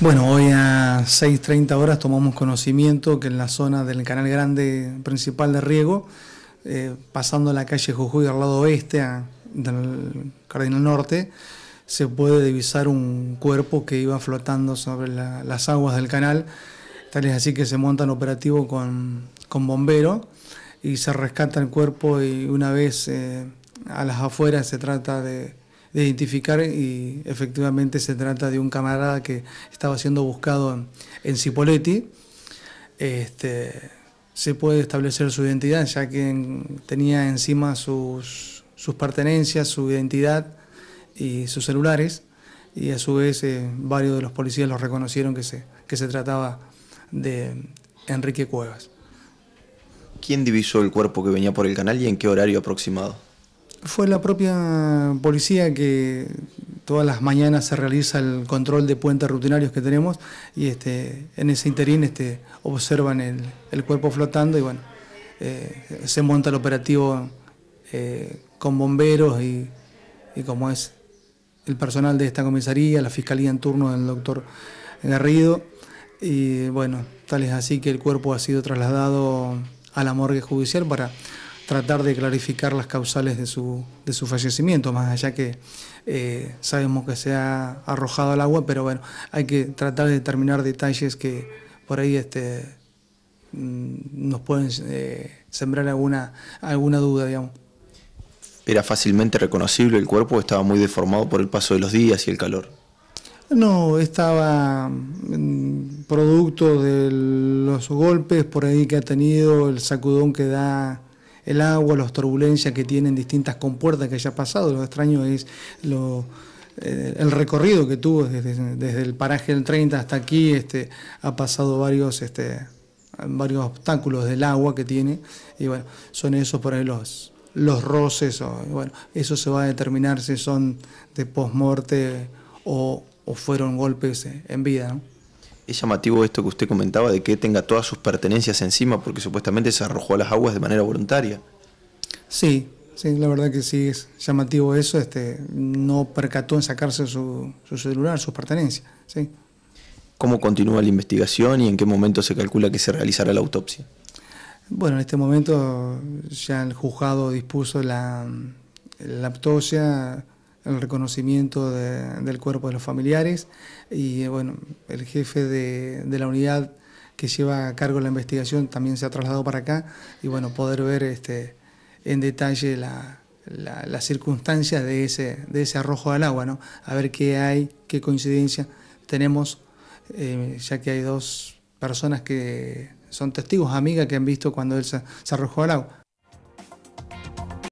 Bueno, hoy a 6.30 horas tomamos conocimiento que en la zona del canal grande principal de riego, eh, pasando la calle Jujuy al lado oeste del Cardinal Norte, se puede divisar un cuerpo que iba flotando sobre las aguas del canal, tal es así que se monta un operativo con, bomberos bombero y se rescata el cuerpo y una vez eh, a las afueras se trata de de identificar y efectivamente se trata de un camarada que estaba siendo buscado en, Cipoletti. Este, se puede establecer su identidad, ya que tenía encima sus, sus pertenencias, su identidad y sus celulares, y a su vez eh, varios de los policías lo reconocieron que se, que se trataba de Enrique Cuevas. ¿Quién divisó el cuerpo que venía por el canal y en qué horario aproximado? Fue la propia policía que todas las mañanas se realiza el control de puentes rutinarios que tenemos y este, en ese interín este, observan el, el cuerpo flotando y bueno, eh, se monta el operativo eh, con bomberos y, y, como es el personal de esta comisaría, la fiscalía en turno del doctor Garrido y bueno, tal es así que el cuerpo ha sido trasladado a la morgue judicial para tratar de clarificar las causales de su, de su fallecimiento, más allá que eh, sabemos que se ha arrojado al agua, pero bueno, hay que tratar de determinar detalles que por ahí este, mm, nos pueden eh, sembrar alguna, alguna duda, digamos. ¿Era fácilmente reconocible el cuerpo? ¿Estaba muy deformado por el paso de los días y el calor? No, estaba mm, producto de los golpes por ahí que ha tenido, el sacudón que da el agua, las turbulencias que tienen distintas compuertas que haya pasado. Lo extraño es eh, el recorrido que tuvo desde, el paraje del 30 hasta aquí. Este, ha pasado varios, este, varios obstáculos del agua que tiene. Y bueno, son esos por ahí los, los roces. bueno, eso se va a determinar si son de posmorte o, fueron golpes en vida. Es llamativo esto que usted comentaba de que tenga todas sus pertenencias encima porque supuestamente se arrojó a las aguas de manera voluntaria. Sí, sí, la verdad que sí es llamativo eso. Este, no percató en sacarse su, celular, sus pertenencias. Sí. ¿Cómo continúa la investigación y en qué momento se calcula que se realizará la autopsia? Bueno, en este momento ya el juzgado dispuso la, la autopsia el reconocimiento del cuerpo de los familiares y eh, bueno, el jefe de, la unidad que lleva a cargo la investigación también se ha trasladado para acá y bueno, poder ver este, en detalle la, la, las circunstancias de ese, de ese arrojo al agua, ¿no? a ver qué hay, qué coincidencia tenemos, eh, ya que hay dos personas que son testigos, amigas, que han visto cuando él se arrojó al agua.